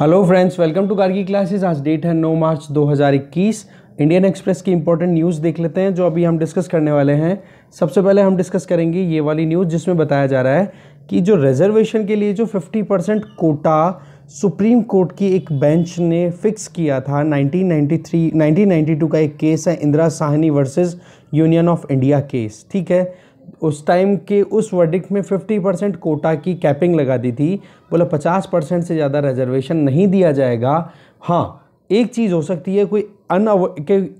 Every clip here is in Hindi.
Hello friends welcome to Gargi classes आज डेट है 9 मार्च 2021 इंडियन एक्सप्रेस की इंपॉर्टेंट न्यूज़ देख लेते हैं जो अभी हम डिस्कस करने वाले हैं सबसे पहले हम डिस्कस करेंगे ये वाली न्यूज़ जिसमें बताया जा रहा है कि जो रिजर्वेशन के लिए जो 50 परसेंट कोटा सुप्रीम कोर्ट की एक बेंच ने फिक्स किया था नाइनटीन नाइन्टी का एक केस है Indira Sahni versus union of India case ठीक है उस टाइम के उस वर्डिक्ट में 50 परसेंट कोटा की कैपिंग लगा दी थी बोला 50 परसेंट से ज़्यादा रिजर्वेशन नहीं दिया जाएगा हाँ एक चीज़ हो सकती है कोई अन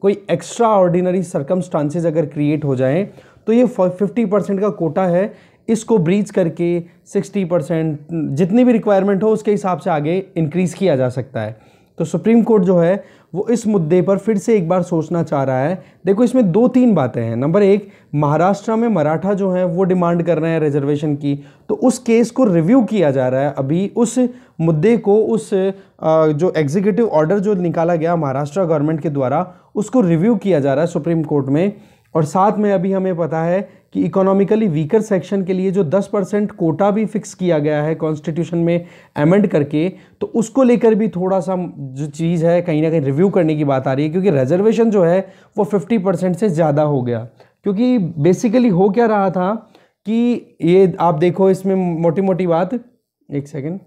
कोई एक्स्ट्रा ऑर्डिनरी सर्कमस्टांसेज अगर क्रिएट हो जाएँ तो ये फिफ्टी परसेंट का कोटा है इसको ब्रीच करके 60 परसेंट जितनी भी रिक्वायरमेंट हो उसके हिसाब से आगे इंक्रीज़ किया जा सकता है तो सुप्रीम कोर्ट जो है वो इस मुद्दे पर फिर से एक बार सोचना चाह रहा है देखो इसमें दो तीन बातें हैं नंबर एक महाराष्ट्र में मराठा जो है वो डिमांड कर रहे हैं रिजर्वेशन की तो उस केस को रिव्यू किया जा रहा है अभी उस मुद्दे को उस जो एग्जीक्यूटिव ऑर्डर जो निकाला गया महाराष्ट्र गवर्नमेंट के द्वारा उसको रिव्यू किया जा रहा है सुप्रीम कोर्ट में और साथ में अभी हमें पता है कि इकोनॉमिकली वीकर सेक्शन के लिए जो 10 परसेंट कोटा भी फिक्स किया गया है कॉन्स्टिट्यूशन में अमेंड करके तो उसको लेकर भी थोड़ा सा जो चीज़ है कहीं ना कहीं रिव्यू करने की बात आ रही है क्योंकि रिजर्वेशन जो है वो 50 परसेंट से ज़्यादा हो गया क्योंकि बेसिकली हो क्या रहा था कि ये आप देखो इसमें मोटी मोटी बात एक सेकेंड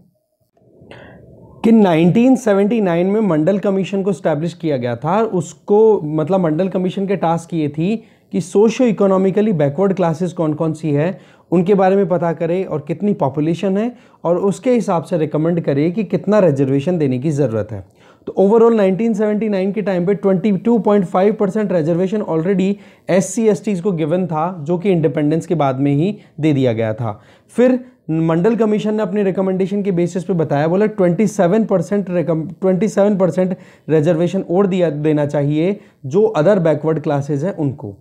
कि 1979 में मंडल कमीशन को स्टैब्लिश किया गया था उसको मतलब मंडल कमीशन के टास्क ये थी कि सोशो इकोनॉमिकली बैकवर्ड क्लासेस कौन कौन सी है उनके बारे में पता करें और कितनी पॉपुलेशन है और उसके हिसाब से रिकमेंड करें कि कितना रिजर्वेशन देने की ज़रूरत है तो ओवरऑल 1979 के टाइम पे 22.5 percent reservation already S C को गिवन था जो कि इंडिपेंडेंस के बाद में ही दे दिया गया था फिर मंडल कमीशन ने अपने रिकमेंडेशन के बेसिस पे बताया बोला 27 परसेंट ट्वेंटी परसेंट रिजर्वेशन और दिया देना चाहिए जो अदर बैकवर्ड क्लासेज हैं उनको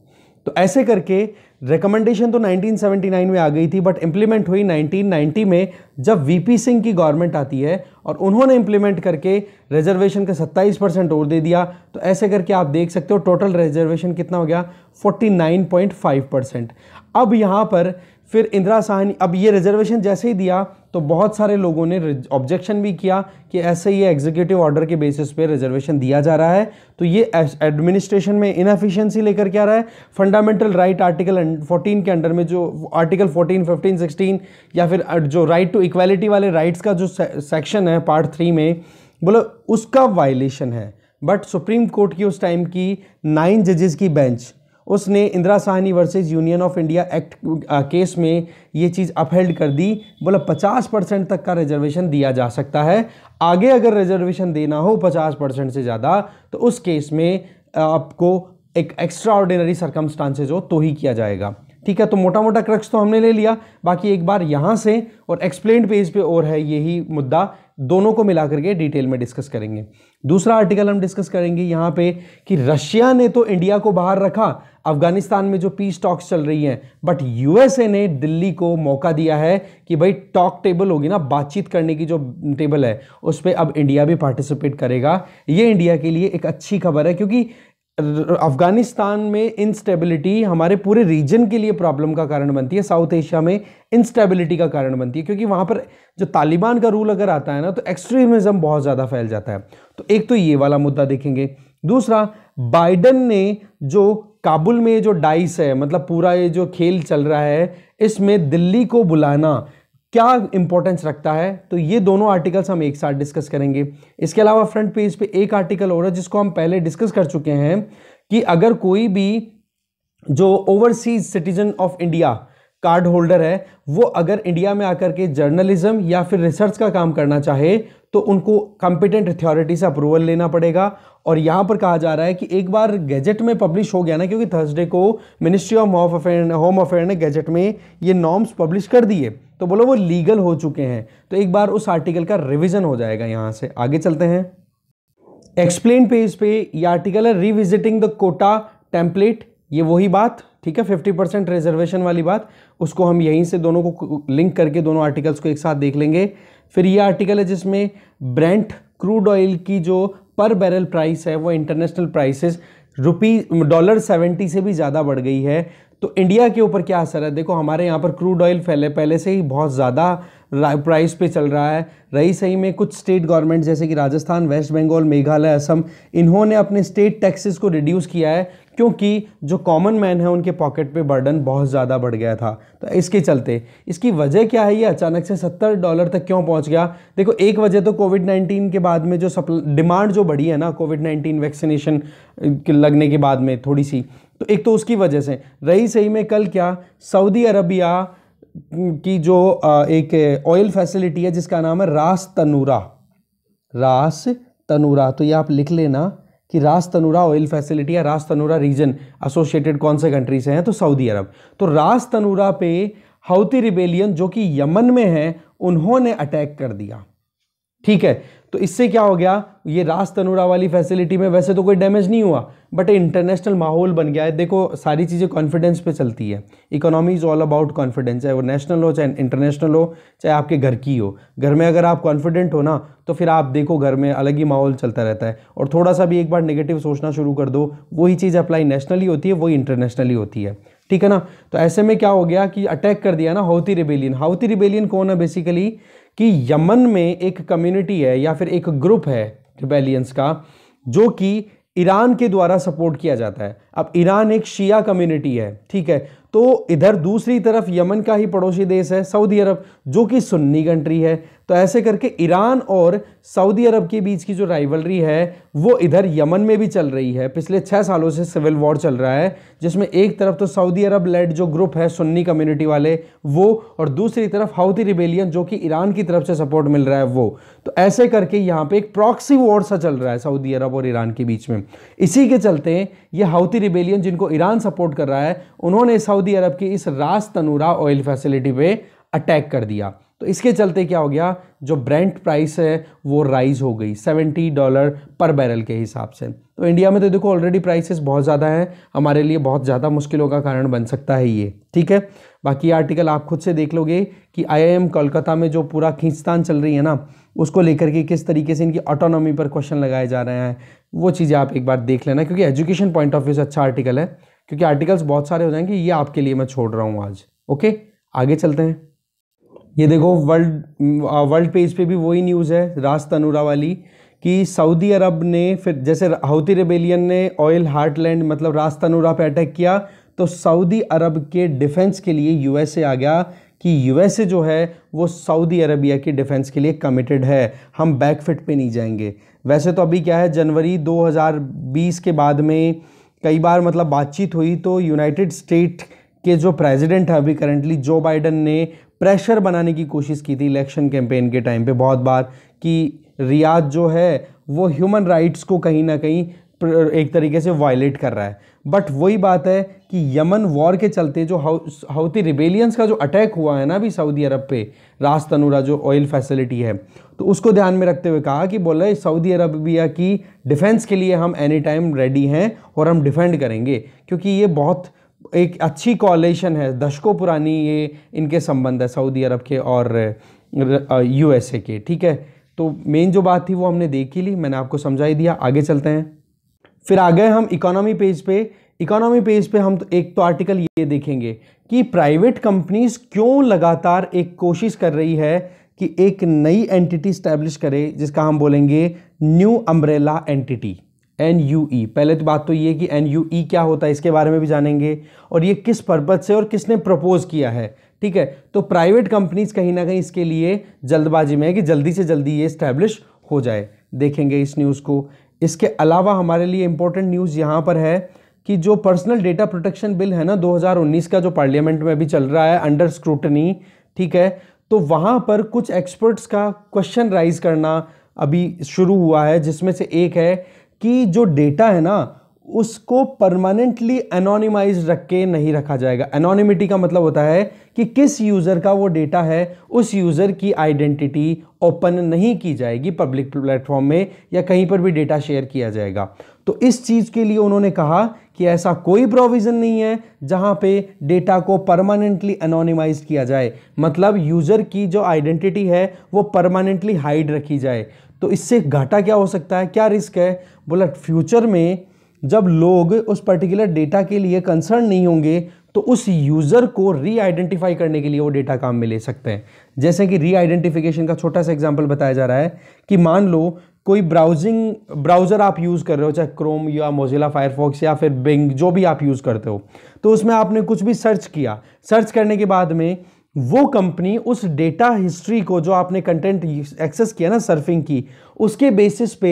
तो ऐसे करके रिकमेंडेशन तो 1979 में आ गई थी बट इम्प्लीमेंट हुई 1990 में जब वीपी सिंह की गवर्नमेंट आती है और उन्होंने इम्प्लीमेंट करके रिजर्वेशन का 27 परसेंट और दे दिया तो ऐसे करके आप देख सकते हो टोटल रिजर्वेशन कितना हो गया 49.5 परसेंट अब यहाँ पर फिर इंदिरा साहनी अब ये रिजर्वेशन जैसे ही दिया तो बहुत सारे लोगों ने ऑब्जेक्शन भी किया कि ऐसे ये एग्जीक्यूटिव ऑर्डर के बेसिस पे रिजर्वेशन दिया जा रहा है तो ये एडमिनिस्ट्रेशन में इनफिशिएंसी लेकर क्या रहा है फंडामेंटल राइट आर्टिकल 14 के अंडर में जो आर्टिकल 14, 15, 16 या फिर जो राइट टू इक्वालिटी वाले राइट्स का जो सेक्शन है पार्ट थ्री में बोलो उसका वायलेशन है बट सुप्रीम कोर्ट की उस टाइम की नाइन जजेस की बेंच उसने Indira Sahni versus union of India act case में ये चीज़ अपहेल्ड कर दी बोला 50 परसेंट तक का रिजर्वेशन दिया जा सकता है आगे अगर रिजर्वेशन देना हो 50 परसेंट से ज़्यादा तो उस केस में आपको एक एक्स्ट्रा ऑर्डिनरी सर्कमस्टांसेज हो तो ही किया जाएगा ठीक है तो मोटा मोटा क्रक्स तो हमने ले लिया बाकी एक बार यहाँ से और एक्सप्लेन पेज पे और है यही मुद्दा दोनों को मिला करके डिटेल में डिस्कस करेंगे दूसरा आर्टिकल हम डिस्कस करेंगे यहाँ पे कि रशिया ने तो इंडिया को बाहर रखा अफगानिस्तान में जो पीस टॉक्स चल रही हैं बट यूएसए ने दिल्ली को मौका दिया है कि भाई टॉक टेबल होगी ना बातचीत करने की जो टेबल है उस पर अब इंडिया भी पार्टिसिपेट करेगा ये इंडिया के लिए एक अच्छी खबर है क्योंकि अफगानिस्तान में इंस्टेबिलिटी हमारे पूरे रीजन के लिए प्रॉब्लम का कारण बनती है साउथ एशिया में इंस्टेबिलिटी का कारण बनती है क्योंकि वहाँ पर जो तालिबान का रूल अगर आता है ना तो एक्सट्रीमिज़म बहुत ज़्यादा फैल जाता है तो एक तो ये वाला मुद्दा देखेंगे दूसरा बाइडन ने जो काबुल में जो डाइस है मतलब पूरा ये जो खेल चल रहा है इसमें दिल्ली को बुलाना क्या इंपॉर्टेंस रखता है तो ये दोनों आर्टिकल्स हम एक साथ डिस्कस करेंगे इसके अलावा फ्रंट पेज पे एक आर्टिकल और है जिसको हम पहले डिस्कस कर चुके हैं कि अगर कोई भी जो overseas citizen of India card holder है वो अगर इंडिया में आकर के जर्नलिज्म या फिर रिसर्च का काम करना चाहे तो उनको कॉम्पिटेंट अथॉरिटी से अप्रूवल लेना पड़ेगा और यहाँ पर कहा जा रहा है कि एक बार गैजेट में पब्लिश हो गया ना क्योंकि थर्सडे को ministry of home affair home affair ने गैजेट में ये नॉर्म्स पब्लिश कर दिए तो बोलो वो लीगल हो चुके हैं तो एक बार उस आर्टिकल का रिविज़न हो जाएगा यहाँ से आगे चलते हैं एक्सप्लेन पेज पे ये आर्टिकल है रिविजिटिंग द कोटा टेम्पलेट ये वही बात ठीक है 50 परसेंट रिजर्वेशन वाली बात उसको हम यहीं से दोनों को लिंक करके दोनों आर्टिकल्स को एक साथ देख लेंगे फिर ये आर्टिकल है जिसमें ब्रेंट क्रूड ऑयल की जो पर बैरल प्राइस है वो international prices rupee dollar seventy से भी ज़्यादा बढ़ गई है तो इंडिया के ऊपर क्या असर है देखो हमारे यहाँ पर क्रूड ऑयल फैले पहले से ही बहुत ज़्यादा प्राइस पे चल रहा है रही सही में कुछ स्टेट गवर्नमेंट जैसे कि राजस्थान वेस्ट बंगाल मेघालय असम इन्होंने अपने स्टेट टैक्सेस को रिड्यूस किया है क्योंकि जो कॉमन मैन है उनके पॉकेट पे बर्डन बहुत ज़्यादा बढ़ गया था तो इसके चलते इसकी वजह क्या है ये अचानक से सत्तर डॉलर तक क्यों पहुंच गया देखो एक वजह तो कोविड नाइन्टीन के बाद में जो सप्ल डिमांड जो बढ़ी है ना कोविड नाइन्टीन वैक्सीनेशन लगने के बाद में थोड़ी सी तो एक तो उसकी वजह से रही सही में कल क्या सऊदी अरबिया की जो एक ऑयल फैसिलिटी है जिसका नाम है रास तनूरा रास तनूरा तो ये आप लिख लेना कि रास तनूरा ऑयल फैसिलिटी या रास तनूरा रीजन एसोसिएटेड कौन से कंट्री से हैं तो सऊदी अरब तो रास तनूरा पे हौती रिबेलियन जो कि यमन में है उन्होंने अटैक कर दिया ठीक है तो इससे क्या हो गया ये रास तनुरा वाली फैसिलिटी में वैसे तो कोई डैमेज नहीं हुआ बट इंटरनेशनल माहौल बन गया है देखो सारी चीज़ें कॉन्फिडेंस पे चलती है economy is all about confidence चाहे वो नेशनल हो चाहे इंटरनेशनल हो चाहे आपके घर की हो घर में अगर आप कॉन्फिडेंट हो ना तो फिर आप देखो घर में अलग ही माहौल चलता रहता है और थोड़ा सा भी एक बार नेगेटिव सोचना शुरू कर दो वही चीज़ अप्लाई नेशनली होती है वही इंटरनेशनली होती है ठीक है ना तो ऐसे में क्या हो गया कि अटैक कर दिया ना हाउती रिबेलियन हाउती रिबेलियन कौन है बेसिकली कि यमन में एक कम्युनिटी है या फिर एक ग्रुप है रिबेलियंस का जो कि ईरान के द्वारा सपोर्ट किया जाता है अब ईरान एक शिया कम्युनिटी है ठीक है तो इधर दूसरी तरफ यमन का ही पड़ोसी देश है सऊदी अरब जो कि सुन्नी कंट्री है तो ऐसे करके ईरान और सऊदी अरब के बीच की जो राइवलरी है वो इधर यमन में भी चल रही है पिछले छः सालों से सिविल वॉर चल रहा है जिसमें एक तरफ तो सऊदी अरब लेड जो ग्रुप है सुन्नी कम्युनिटी वाले वो और दूसरी तरफ हाउती रिबेलियन जो कि ईरान की तरफ से सपोर्ट मिल रहा है वो तो ऐसे करके यहाँ पर एक प्रॉक्सी वॉर सा चल रहा है सऊदी अरब और ईरान के बीच में इसी के चलते ये हाउती रिबेलियन जिनको ईरान सपोर्ट कर रहा है उन्होंने सऊदी अरब की इस रास तनूरा ऑयल फैसिलिटी पर अटैक कर दिया तो इसके चलते क्या हो गया जो ब्रांड प्राइस है वो राइज हो गई सेवेंटी डॉलर पर बैरल के हिसाब से तो इंडिया में तो देखो ऑलरेडी प्राइसेस बहुत ज़्यादा हैं हमारे लिए बहुत ज़्यादा मुश्किलों का कारण बन सकता है ये ठीक है बाकी आर्टिकल आप खुद से देख लोगे कि आईआईएम कोलकाता में जो पूरा खींचतान चल रही है ना उसको लेकर के किस तरीके से इनकी ऑटोनॉमी पर क्वेश्चन लगाए जा रहे हैं वो चीज़ें आप एक बार देख लेना क्योंकि एजुकेशन पॉइंट ऑफ व्यू से अच्छा आर्टिकल है क्योंकि आर्टिकल्स बहुत सारे हो जाएंगे ये आपके लिए मैं छोड़ रहा हूँ आज ओके आगे चलते हैं ये देखो वर्ल्ड वर्ल्ड पेज पे भी वही न्यूज़ है रास तनूरा वाली कि सऊदी अरब ने फिर जैसे हाउती रेबेलियन ने ऑयल हार्टलैंड मतलब रास तनूरा पे अटैक किया तो सऊदी अरब के डिफेंस के लिए यूएसए आ गया कि यूएसए जो है वो सऊदी अरबिया के डिफेंस के लिए कमिटेड है हम बैकफिट पे नहीं जाएंगे वैसे तो अभी क्या है जनवरी 2020 के बाद में कई बार मतलब बातचीत हुई तो यूनाइटेड स्टेट के जो प्रेसिडेंट है अभी करंटली जो बाइडन ने प्रेशर बनाने की कोशिश की थी इलेक्शन कैंपेन के टाइम पे बहुत बार कि रियाज जो है वो ह्यूमन राइट्स को कहीं ना कहीं एक तरीके से वायलेट कर रहा है बट वही बात है कि यमन वॉर के चलते जो हौती रिबेलियंस का जो अटैक हुआ है ना अभी सऊदी अरब पे रास तनूरा जो ऑयल फैसिलिटी है तो उसको ध्यान में रखते हुए कहा कि बोला सऊदी अरबिया की डिफेंस के लिए हम एनी टाइम रेडी हैं और हम डिफेंड करेंगे क्योंकि ये बहुत एक अच्छी कॉलेशन है दशकों पुरानी ये इनके संबंध है सऊदी अरब के और यूएसए के ठीक है तो मेन जो बात थी वो हमने देख ही ली मैंने आपको समझा ही दिया आगे चलते हैं फिर आ गए हम इकोनॉमी पेज पे इकोनॉमी पेज पे हम तो एक तो आर्टिकल ये देखेंगे कि प्राइवेट कंपनीज क्यों लगातार एक कोशिश कर रही है कि एक नई एंटिटी स्टैब्लिश करे जिसका हम बोलेंगे new umbrella entity N U E पहले तो बात तो ये कि एन यू ई क्या होता है इसके बारे में भी जानेंगे और ये किस पर्पज़ से और किसने प्रपोज़ किया है ठीक है तो प्राइवेट कंपनीज कहीं ना कहीं इसके लिए जल्दबाजी में है कि जल्दी से जल्दी ये इस्टेब्लिश हो जाए देखेंगे इस न्यूज़ को इसके अलावा हमारे लिए इम्पोर्टेंट न्यूज़ यहाँ पर है कि जो पर्सनल डेटा प्रोटेक्शन बिल है ना 2019 का जो पार्लियामेंट में अभी चल रहा है अंडर स्क्रूटनी ठीक है तो वहाँ पर कुछ एक्सपर्ट्स का क्वेश्चन राइज करना अभी शुरू हुआ है जिसमें से एक है कि जो डेटा है ना उसको परमानेंटली एनोनिमाइज रख के नहीं रखा जाएगा एनोनिमिटी का मतलब होता है कि किस यूज़र का वो डेटा है उस यूज़र की आइडेंटिटी ओपन नहीं की जाएगी पब्लिक प्लेटफॉर्म में या कहीं पर भी डेटा शेयर किया जाएगा तो इस चीज़ के लिए उन्होंने कहा कि ऐसा कोई प्रोविज़न नहीं है जहाँ पे डेटा को परमानेंटली अनोनिमाइज किया जाए मतलब यूज़र की जो आइडेंटिटी है वो परमानेंटली हाइड रखी जाए तो इससे घाटा क्या हो सकता है क्या रिस्क है बोला फ्यूचर में जब लोग उस पर्टिकुलर डेटा के लिए कंसर्न नहीं होंगे तो उस यूज़र को री आइडेंटिफाई करने के लिए वो डेटा काम में ले सकते हैं जैसे कि री आइडेंटिफिकेशन का छोटा सा एग्जाम्पल बताया जा रहा है कि मान लो कोई ब्राउजिंग ब्राउज़र आप यूज़ कर रहे हो चाहे क्रोम या मोजिला फायरफॉक्स या फिर बिंग जो भी आप यूज़ करते हो तो उसमें आपने कुछ भी सर्च किया सर्च करने के बाद में वो कंपनी उस डेटा हिस्ट्री को जो आपने कंटेंट एक्सेस किया ना सर्फिंग की उसके बेसिस पे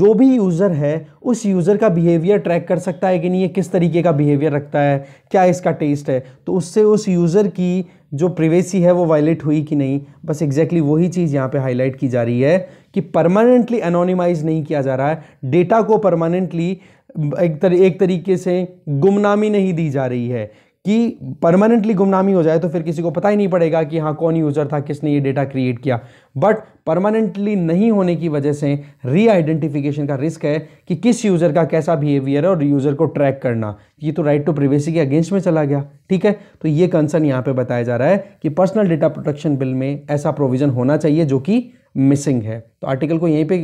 जो भी यूज़र है उस यूज़र का बिहेवियर ट्रैक कर सकता है कि नहीं ये किस तरीके का बिहेवियर रखता है क्या इसका टेस्ट है तो उससे उस यूज़र की जो प्रिवेसी है वो वायलेट हुई कि नहीं बस एग्जैक्टली exactly वही चीज़ यहाँ पे हाईलाइट की जा रही है कि परमानेंटली अनोनिमाइज नहीं किया जा रहा है डेटा को परमानेंटली एक, तर, एक तरीके से गुमनामी नहीं दी जा रही है कि परमानेंटली गुमनामी हो जाए तो फिर किसी को पता ही नहीं पड़ेगा कि हाँ कौन यूज़र था किसने ये डेटा क्रिएट किया बट परमानेंटली नहीं होने की वजह से री आइडेंटिफिकेशन का रिस्क है कि किस यूज़र का कैसा बिहेवियर है और यूज़र को ट्रैक करना ये तो राइट टू प्रिवेसी के अगेंस्ट में चला गया ठीक है तो ये कंसर्न यहाँ पर बताया जा रहा है कि पर्सनल डेटा प्रोटेक्शन बिल में ऐसा प्रोविज़न होना चाहिए जो कि मिसिंग है तो आर्टिकल को यहीं पे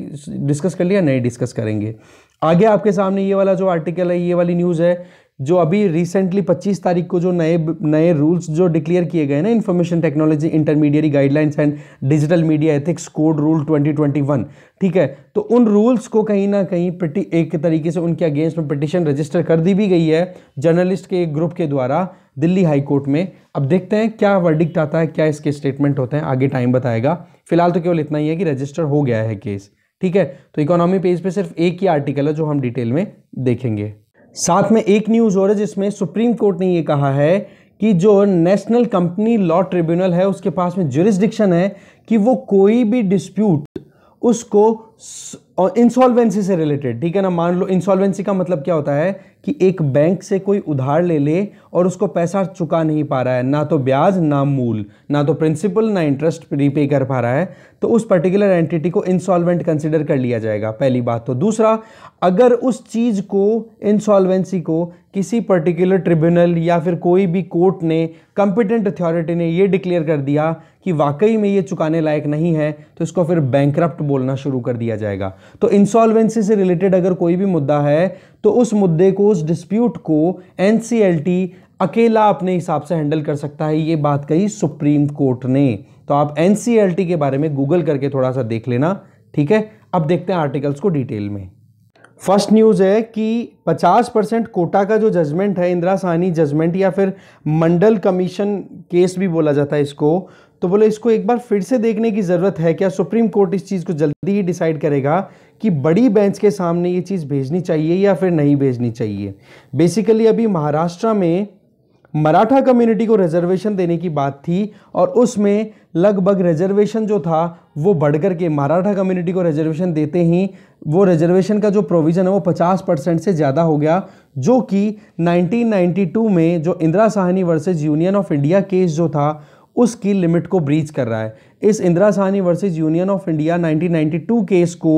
डिस्कस कर लिया नहीं डिस्कस करेंगे आगे आपके सामने ये वाला जो आर्टिकल है ये वाली न्यूज़ है जो अभी रिसेंटली 25 तारीख को जो नए नए रूल्स जो डिक्लेयर किए गए ना information technology intermediate guidelines and digital media ethics code rule 2021 ठीक है तो उन रूल्स को कहीं ना कहीं पिटी एक तरीके से उनके अगेंस्ट में पिटिशन रजिस्टर कर दी भी गई है जर्नलिस्ट के एक ग्रुप के द्वारा दिल्ली हाई कोर्ट में अब देखते हैं क्या वर्डिक्ट आता है क्या इसके स्टेटमेंट होते हैं आगे टाइम बताएगा फिलहाल तो केवल इतना ही है कि रजिस्टर हो गया है केस ठीक है तो इकोनॉमी पेज पर सिर्फ एक ही आर्टिकल है जो हम डिटेल में देखेंगे साथ में एक न्यूज़ और है जिसमें सुप्रीम कोर्ट ने ये कहा है कि जो नेशनल कंपनी लॉ ट्रिब्यूनल है उसके पास में जुरिस्डिक्शन है कि वो कोई भी डिस्प्यूट उसको इंसॉल्वेंसी से रिलेटेड ठीक है ना मान लो इंसॉल्वेंसी का मतलब क्या होता है कि एक बैंक से कोई उधार ले ले और उसको पैसा चुका नहीं पा रहा है ना तो ब्याज ना मूल ना तो प्रिंसिपल ना इंटरेस्ट रीपे कर पा रहा है तो उस पर्टिकुलर एंटिटी को इंसॉल्वेंट कंसिडर कर लिया जाएगा पहली बात तो दूसरा अगर उस चीज़ को इंसॉल्वेंसी को किसी पर्टिकुलर ट्रिब्यूनल या फिर कोई भी कोर्ट ने कंपिटेंट अथॉरिटी ने ये डिक्लेयर कर दिया कि वाकई में ये चुकाने लायक नहीं है तो इसको फिर बैंक बोलना शुरू कर दिया जाएगा तो इंसॉल्वेंसी से रिलेटेड अगर कोई भी मुद्दा है तो उस मुद्दे को उस डिस्प्यूट को एन अकेला अपने हिसाब से हैंडल कर सकता है ये बात कही सुप्रीम कोर्ट ने तो आप एन के बारे में गूगल करके थोड़ा सा देख लेना ठीक है अब देखते हैं आर्टिकल्स को डिटेल में फर्स्ट न्यूज़ है कि 50 परसेंट कोटा का जो जजमेंट है इंदिरा साहनी जजमेंट या फिर मंडल कमीशन केस भी बोला जाता है इसको तो बोले इसको एक बार फिर से देखने की ज़रूरत है क्या सुप्रीम कोर्ट इस चीज़ को जल्दी ही डिसाइड करेगा कि बड़ी बेंच के सामने ये चीज़ भेजनी चाहिए या फिर नहीं भेजनी चाहिए बेसिकली अभी महाराष्ट्र में मराठा कम्युनिटी को रिजर्वेशन देने की बात थी और उसमें लगभग रिजर्वेशन जो था वो बढ़ करके मराठा कम्युनिटी को रिजर्वेशन देते ही वो रिजर्वेशन का जो प्रोविज़न है वो 50 परसेंट से ज़्यादा हो गया जो कि 1992 में जो Indira Sahni versus union of India case जो था उसकी लिमिट को ब्रीच कर रहा है इस Indira Sahni versus union of India 1992 case को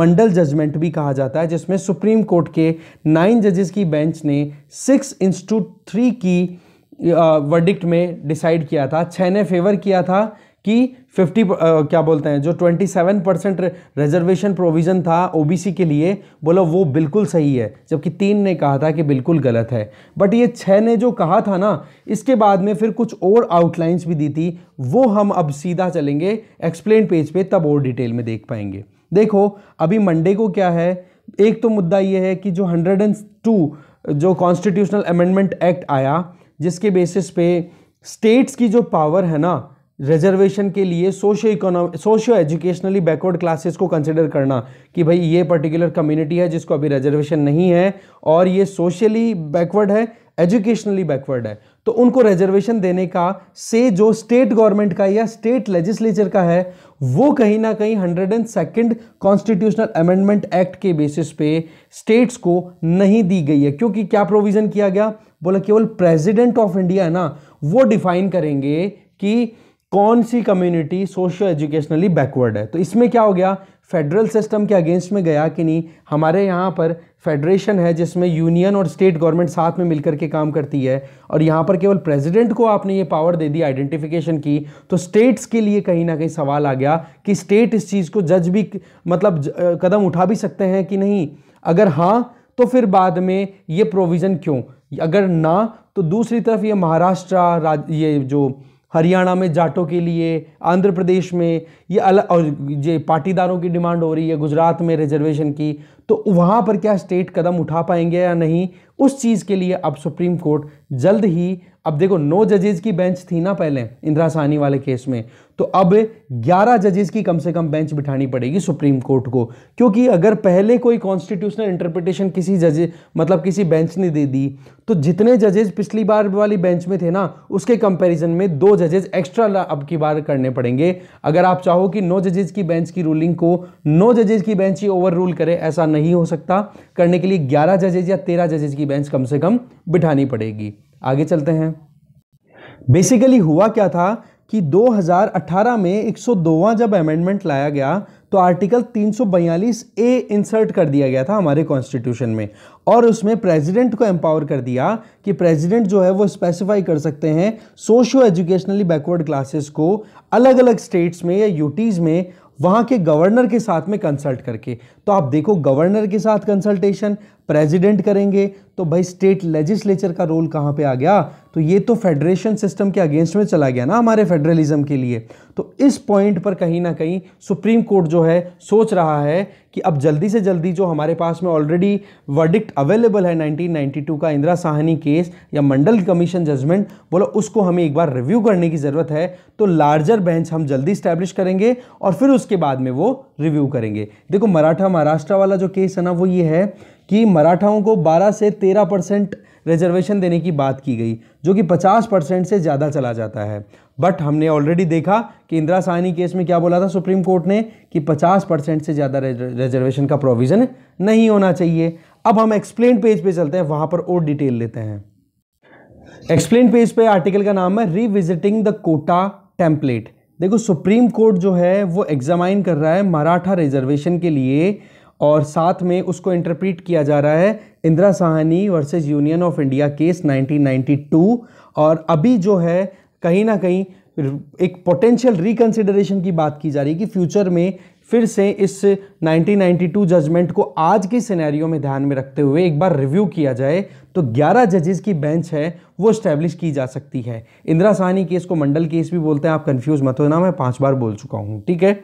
मंडल जजमेंट भी कहा जाता है जिसमें सुप्रीम कोर्ट के नाइन जजेस की बेंच ने सिक्स इंस टू थ्री की वर्डिक्ट में डिसाइड किया था छः ने फेवर किया था कि 50 क्या बोलते हैं जो 27 परसेंट रिजर्वेशन प्रोविज़न था ओबीसी के लिए बोला वो बिल्कुल सही है जबकि तीन ने कहा था कि बिल्कुल गलत है बट ये छः ने जो कहा था ना इसके बाद में फिर कुछ और आउटलाइंस भी दी थी वो हम अब सीधा चलेंगे एक्सप्लेन पेज पे तब और डिटेल में देख पाएंगे देखो अभी मंडे को क्या है एक तो मुद्दा ये है कि जो हंड्रेड जो कॉन्स्टिट्यूशनल अमेंडमेंट एक्ट आया जिसके बेसिस पे स्टेट्स की जो पावर है ना रिजर्वेशन के लिए socio economic socio educationally backward classes को कंसिडर करना कि भाई ये पर्टिकुलर कम्युनिटी है जिसको अभी रिजर्वेशन नहीं है और ये सोशली बैकवर्ड है एजुकेशनली बैकवर्ड है तो उनको रिजर्वेशन देने का से जो स्टेट गवर्नमेंट का या स्टेट लेजिस्लेचर का है वो कहीं ना कहीं hundred and second constitutional amendment act के बेसिस पे स्टेट्स को नहीं दी गई है क्योंकि क्या प्रोविज़न किया गया बोला केवल प्रेसिडेंट ऑफ इंडिया है ना वो डिफाइन करेंगे कि कौन सी कम्युनिटी सोशो एजुकेशनली बैकवर्ड है तो इसमें क्या हो गया फेडरल सिस्टम के अगेंस्ट में गया कि नहीं हमारे यहाँ पर फेडरेशन है जिसमें यूनियन और स्टेट गवर्नमेंट साथ में मिलकर के काम करती है और यहाँ पर केवल प्रेसिडेंट को आपने ये पावर दे दी आइडेंटिफिकेशन की तो स्टेट्स के लिए कहीं ना कहीं सवाल आ गया कि स्टेट इस चीज़ को जज भी मतलब ज, कदम उठा भी सकते हैं कि नहीं अगर हाँ तो फिर बाद में ये प्रोविज़न क्यों अगर ना तो दूसरी तरफ ये महाराष्ट्र ये जो हरियाणा में जाटों के लिए आंध्र प्रदेश में ये अलग और ये पाटीदारों की डिमांड हो रही है गुजरात में रिजर्वेशन की तो वहाँ पर क्या स्टेट कदम उठा पाएंगे या नहीं उस चीज़ के लिए अब सुप्रीम कोर्ट जल्द ही अब देखो नौ जजेज की बेंच थी ना पहले इंदिरा सहनी वाले केस में तो अब ग्यारह जजेज की कम से कम बेंच बिठानी पड़ेगी सुप्रीम कोर्ट को क्योंकि अगर पहले कोई कॉन्स्टिट्यूशनल इंटरप्रिटेशन किसी जजे मतलब किसी बेंच ने दे दी तो जितने जजेज पिछली बार वाली बेंच में थे ना उसके कंपैरिजन में दो जजेज एक्स्ट्रा अब की बार करने पड़ेंगे अगर आप चाहो कि नौ जजेज की बेंच की रूलिंग को नौ जजेज की बेंच ही ओवर रूल करे ऐसा नहीं हो सकता करने के लिए ग्यारह जजेज या तेरह जजेज की बेंच कम से कम बिठानी पड़ेगी आगे चलते हैं बेसिकली हुआ क्या था कि 2018 में एक जब अमेंडमेंट लाया गया तो आर्टिकल 342 ए इंसर्ट कर दिया गया था हमारे कॉन्स्टिट्यूशन में और उसमें प्रेसिडेंट को एम्पावर कर दिया कि प्रेसिडेंट जो है वो स्पेसिफाई कर सकते हैं सोशियो एजुकेशनली बैकवर्ड क्लासेस को अलग अलग स्टेट्स में या यूटीज़ में वहाँ के गवर्नर के साथ में कंसल्ट करके तो आप देखो गवर्नर के साथ कंसल्टेशन प्रेसिडेंट करेंगे तो भाई स्टेट लेजिस्लेचर का रोल कहाँ पे आ गया तो ये तो फेडरेशन सिस्टम के अगेंस्ट में चला गया ना हमारे फेडरलिज्म के लिए तो इस पॉइंट पर कहीं ना कहीं सुप्रीम कोर्ट जो है सोच रहा है कि अब जल्दी से जल्दी जो हमारे पास में ऑलरेडी वर्डिक्ट अवेलेबल है 1992 का इंदिरा साहनी केस या मंडल कमीशन जजमेंट बोलो उसको हमें एक बार रिव्यू करने की ज़रूरत है तो लार्जर बेंच हम जल्दी स्टैब्लिश करेंगे और फिर उसके बाद में वो रिव्यू करेंगे देखो मराठा महाराष्ट्र वाला जो केस है ना वो ये है कि मराठाओं को 12 से 13 परसेंट रिजर्वेशन देने की बात की गई जो कि 50 परसेंट से ज़्यादा चला जाता है बट हमने ऑलरेडी देखा कि इंदिरा साहनी केस में क्या बोला था सुप्रीम कोर्ट ने कि 50 परसेंट से ज़्यादा रिजर्वेशन का प्रोविज़न नहीं होना चाहिए अब हम एक्सप्लेन पेज पे चलते हैं वहाँ पर और डिटेल लेते हैं एक्सप्लेन पेज पे आर्टिकल का नाम है रिविजिटिंग द कोटा टेम्पलेट देखो सुप्रीम कोर्ट जो है वो एग्जामाइन कर रहा है मराठा रिजर्वेशन के लिए और साथ में उसको इंटरप्रीट किया जा रहा है Indira Sahni versus union of India case 1992 और अभी जो है कहीं ना कहीं एक पोटेंशियल रिकन्सिडरेशन की बात की जा रही है कि फ्यूचर में फिर से इस 1992 जजमेंट को आज के सिनेरियो में ध्यान में रखते हुए एक बार रिव्यू किया जाए तो 11 जजेस की बेंच है वो स्टैब्लिश की जा सकती है इंदिरा साहनी केस को मंडल केस भी बोलते हैं आप कंफ्यूज मत होना मैं पांच बार बोल चुका हूँ ठीक है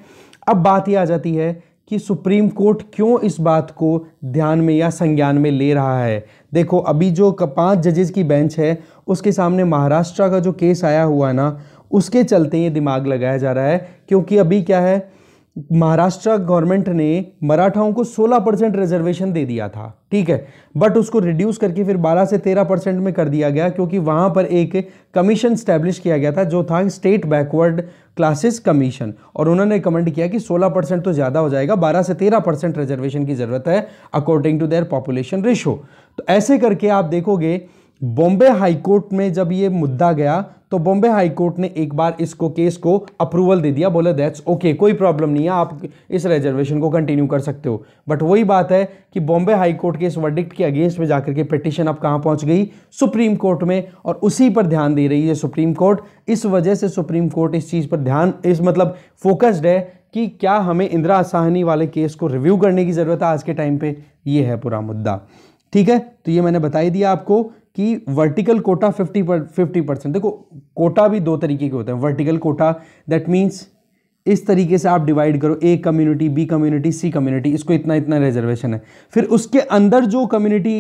अब बात ये आ जाती है कि सुप्रीम कोर्ट क्यों इस बात को ध्यान में या संज्ञान में ले रहा है देखो अभी जो पांच जजेस की बेंच है उसके सामने महाराष्ट्र का जो केस आया हुआ है ना उसके चलते ये दिमाग लगाया जा रहा है क्योंकि अभी क्या है महाराष्ट्र गवर्नमेंट ने मराठाओं को 16 परसेंट रिजर्वेशन दे दिया था ठीक है बट उसको रिड्यूस करके फिर 12 से 13 परसेंट में कर दिया गया क्योंकि वहां पर एक कमीशन स्टैब्लिश किया गया था जो था स्टेट बैकवर्ड क्लासेस कमीशन और उन्होंने कमेंट किया कि 16 परसेंट तो ज़्यादा हो जाएगा 12 से 13 परसेंट रिजर्वेशन की ज़रूरत है according to their population ratio तो ऐसे करके आप देखोगे बॉम्बे हाईकोर्ट में जब ये मुद्दा गया तो बॉम्बे हाईकोर्ट ने एक बार इसको केस को अप्रूवल दे दिया बोले दैट्स ओके कोई प्रॉब्लम नहीं है आप इस रिजर्वेशन को कंटिन्यू कर सकते हो बट वही बात है कि बॉम्बे हाईकोर्ट के इस वर्डिक्ट के अगेंस्ट में जाकर के पिटिशन अब कहाँ पहुँच गई सुप्रीम कोर्ट में और उसी पर ध्यान दे रही है सुप्रीम कोर्ट इस वजह से सुप्रीम कोर्ट इस चीज़ पर ध्यान इस मतलब फोकस्ड है कि क्या हमें इंदिरा साहनी वाले केस को रिव्यू करने की ज़रूरत है आज के टाइम पर यह है पूरा मुद्दा ठीक है तो ये मैंने बताई दिया आपको कि वर्टिकल कोटा 50 पर फिफ्टी परसेंट देखो कोटा भी दो तरीके के होते हैं वर्टिकल कोटा दैट मीन्स इस तरीके से आप डिवाइड करो A community B community C community इसको इतना इतना रिजर्वेशन है फिर उसके अंदर जो कम्युनिटी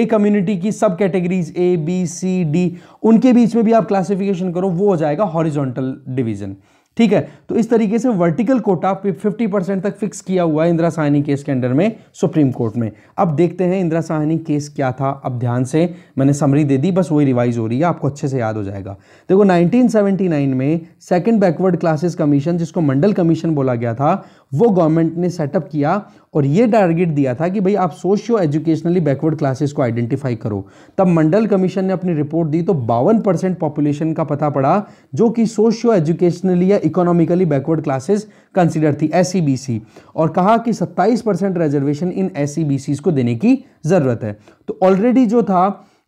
ए कम्युनिटी की सब categories A B C D उनके बीच में भी आप क्लासिफिकेशन करो वो हो जाएगा हॉरिजॉन्टल डिवीजन ठीक है तो इस तरीके से वर्टिकल कोटा फिफ्टी परसेंट तक फिक्स किया हुआ है इंदिरा साहनी केस के अंडर में सुप्रीम कोर्ट में अब देखते हैं इंदिरा साहनी केस क्या था अब ध्यान से मैंने समरी दे दी बस वही रिवाइज हो रही है आपको अच्छे से याद हो जाएगा देखो 1979 में सेकंड बैकवर्ड क्लासेस कमीशन जिसको मंडल कमीशन बोला गया था वो गवर्नमेंट ने सेटअप किया और ये टारगेट दिया था कि भाई आप सोशियो एजुकेशनली बैकवर्ड क्लासेस को आइडेंटिफाई करो तब मंडल कमीशन ने अपनी रिपोर्ट दी तो बावन परसेंट पॉपुलेशन का पता पड़ा जो कि सोशियो एजुकेशनली या इकोनॉमिकली बैकवर्ड क्लासेस कंसिडर थी एस e और कहा कि सत्ताईस परसेंट रिजर्वेशन इन एस e को देने की ज़रूरत है तो ऑलरेडी जो था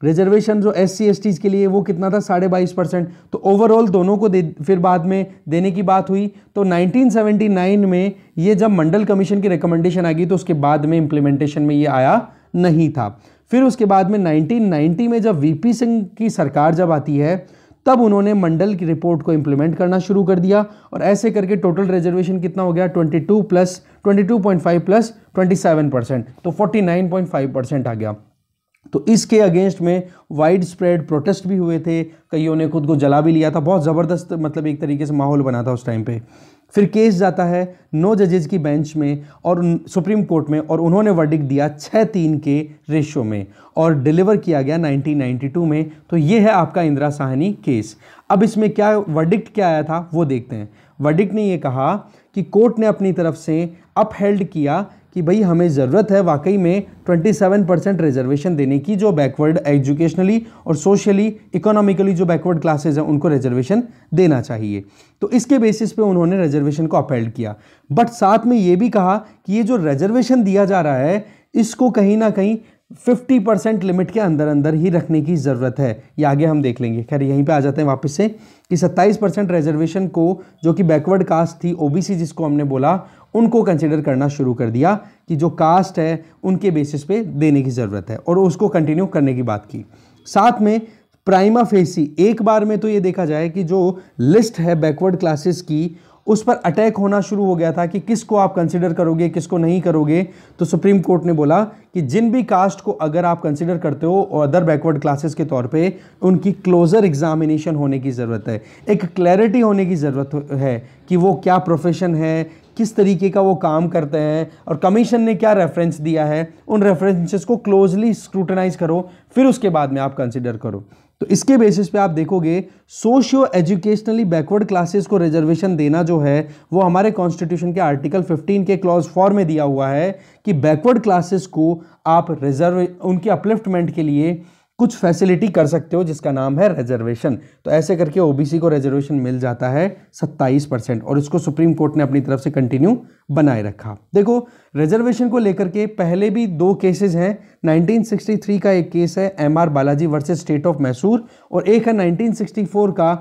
रिजर्वेशन जो एस सी के लिए वो कितना था साढ़े बाईस परसेंट तो ओवरऑल दोनों को दे फिर बाद में देने की बात हुई तो 1979 में ये जब मंडल कमीशन की रिकमेंडेशन आ गई तो उसके बाद में इम्प्लीमेंटेशन में ये आया नहीं था फिर उसके बाद में 1990 में जब वीपी सिंह की सरकार जब आती है तब उन्होंने मंडल की रिपोर्ट को इम्प्लीमेंट करना शुरू कर दिया और ऐसे करके टोटल रिजर्वेशन कितना हो गया 22 प्लस 22.5 प्लस 27 परसेंट तो 49.5 परसेंट आ गया तो इसके अगेंस्ट में वाइड स्प्रेड प्रोटेस्ट भी हुए थे कईयों ने खुद को जला भी लिया था बहुत ज़बरदस्त मतलब एक तरीके से माहौल बना था उस टाइम पे फिर केस जाता है नौ जजेज की बेंच में और सुप्रीम कोर्ट में और उन्होंने वर्डिक दिया छः तीन के रेशो में और डिलीवर किया गया 1992 में तो ये है आपका इंदिरा साहनी केस अब इसमें क्या वर्डिक्ट क्या आया था वो देखते हैं वर्डिक्ट ने ये कहा कि कोर्ट ने अपनी तरफ से अपहेल्ड किया कि भाई हमें ज़रूरत है वाकई में 27 परसेंट रिजर्वेशन देने की जो बैकवर्ड एजुकेशनली और सोशली इकोनॉमिकली जो बैकवर्ड क्लासेज हैं उनको रिजर्वेशन देना चाहिए तो इसके बेसिस पे उन्होंने रिजर्वेशन को अपेल्ड किया बट साथ में ये भी कहा कि ये जो रिजर्वेशन दिया जा रहा है इसको कहीं ना कहीं फिफ्टी परसेंट लिमिट के अंदर अंदर ही रखने की ज़रूरत है ये आगे हम देख लेंगे खैर यहीं पे आ जाते हैं वापस से कि सत्ताईस परसेंट रिजर्वेशन को जो कि बैकवर्ड कास्ट थी ओबीसी जिसको हमने बोला उनको कंसिडर करना शुरू कर दिया कि जो कास्ट है उनके बेसिस पे देने की ज़रूरत है और उसको कंटिन्यू करने की बात की साथ में प्राइमा फेसी एक बार में तो ये देखा जाए कि जो लिस्ट है बैकवर्ड क्लासेस की उस पर अटैक होना शुरू हो गया था कि किसको आप कंसिडर करोगे किसको नहीं करोगे तो सुप्रीम कोर्ट ने बोला कि जिन भी कास्ट को अगर आप कंसिडर करते हो और अदर बैकवर्ड क्लासेस के तौर पे उनकी क्लोज़र एग्जामिनेशन होने की ज़रूरत है एक क्लैरिटी होने की ज़रूरत है कि वो क्या प्रोफेशन है किस तरीके का वो काम करते हैं और कमीशन ने क्या रेफरेंस दिया है उन रेफरेंसेस को क्लोजली स्क्रूटनाइज करो फिर उसके बाद में आप कंसिडर करो तो इसके बेसिस पे आप देखोगे सोशियो एजुकेशनली बैकवर्ड क्लासेस को रिजर्वेशन देना जो है वो हमारे कॉन्स्टिट्यूशन के आर्टिकल 15 के क्लॉज फॉर में दिया हुआ है कि बैकवर्ड क्लासेस को आप रिजर्व उनके अपलिफ्टमेंट के लिए कुछ फैसिलिटी कर सकते हो जिसका नाम है रिजर्वेशन तो ऐसे करके ओबीसी को रिजर्वेशन मिल जाता है 27 परसेंट और इसको सुप्रीम कोर्ट ने अपनी तरफ से कंटिन्यू बनाए रखा देखो रिजर्वेशन को लेकर के पहले भी दो केसेस हैं 1963 का एक केस है M R Balaji versus state of Mysore और एक है 1964 का